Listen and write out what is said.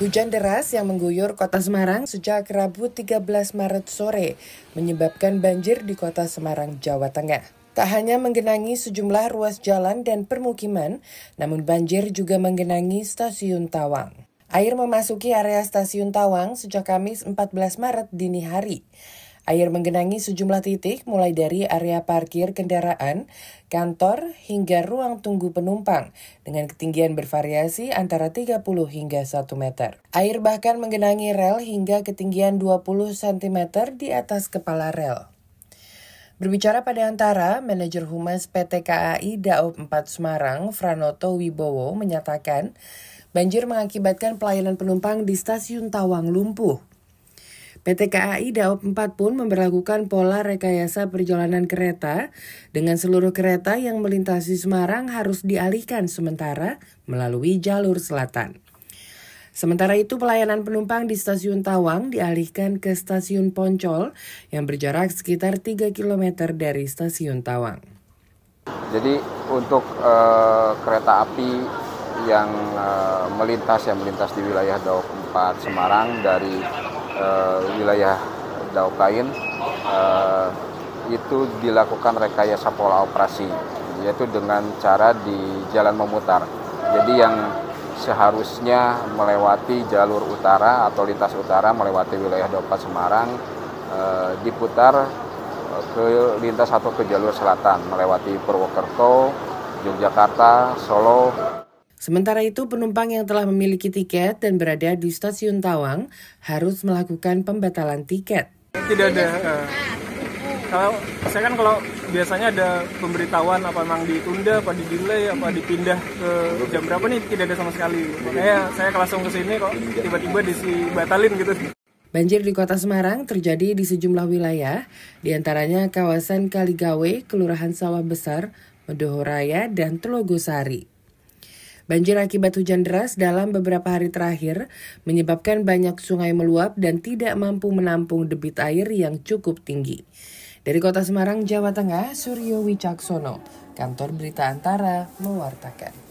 Hujan deras yang mengguyur kota Semarang sejak Rabu 13 Maret sore menyebabkan banjir di kota Semarang, Jawa Tengah. Tak hanya menggenangi sejumlah ruas jalan dan permukiman, namun banjir juga menggenangi stasiun Tawang. Air memasuki area stasiun Tawang sejak Kamis 14 Maret dini hari. Air menggenangi sejumlah titik mulai dari area parkir kendaraan, kantor, hingga ruang tunggu penumpang dengan ketinggian bervariasi antara 30 hingga 1 meter. Air bahkan menggenangi rel hingga ketinggian 20 cm di atas kepala rel. Berbicara pada antara, manajer humas PT KAI Daob 4 Semarang, Franoto Wibowo, menyatakan banjir mengakibatkan pelayanan penumpang di stasiun Tawang lumpuh. PT KAI Daop 4 pun memperlakukan pola rekayasa perjalanan kereta dengan seluruh kereta yang melintasi Semarang harus dialihkan sementara melalui jalur selatan. Sementara itu pelayanan penumpang di stasiun Tawang dialihkan ke stasiun Poncol yang berjarak sekitar 3 km dari stasiun Tawang. Jadi untuk uh, kereta api yang uh, melintas yang melintas di wilayah Daop 4 Semarang dari uh, wilayah Daukain uh, eh, itu dilakukan rekayasa pola operasi yaitu dengan cara di jalan memutar. Jadi yang seharusnya melewati jalur utara atau lintas utara melewati wilayah Daupat Semarang e, diputar ke lintas atau ke jalur selatan melewati Purwokerto, Yogyakarta, Solo, Sementara itu, penumpang yang telah memiliki tiket dan berada di stasiun Tawang harus melakukan pembatalan tiket. Tidak ada. Uh, kalau saya kan kalau biasanya ada pemberitahuan apa memang ditunda, apa di delay, apa dipindah ke jam berapa nih tidak ada sama sekali. Makanya saya langsung ke sini kok tiba-tiba dibatalin gitu. Banjir di kota Semarang terjadi di sejumlah wilayah, diantaranya kawasan Kaligawe, Kelurahan Sawah Besar, Medohoraya, Raya, dan Telogosari. Banjir akibat hujan deras dalam beberapa hari terakhir menyebabkan banyak sungai meluap dan tidak mampu menampung debit air yang cukup tinggi. Dari Kota Semarang, Jawa Tengah, Suryo Wicaksono, Kantor Berita Antara mewartakan.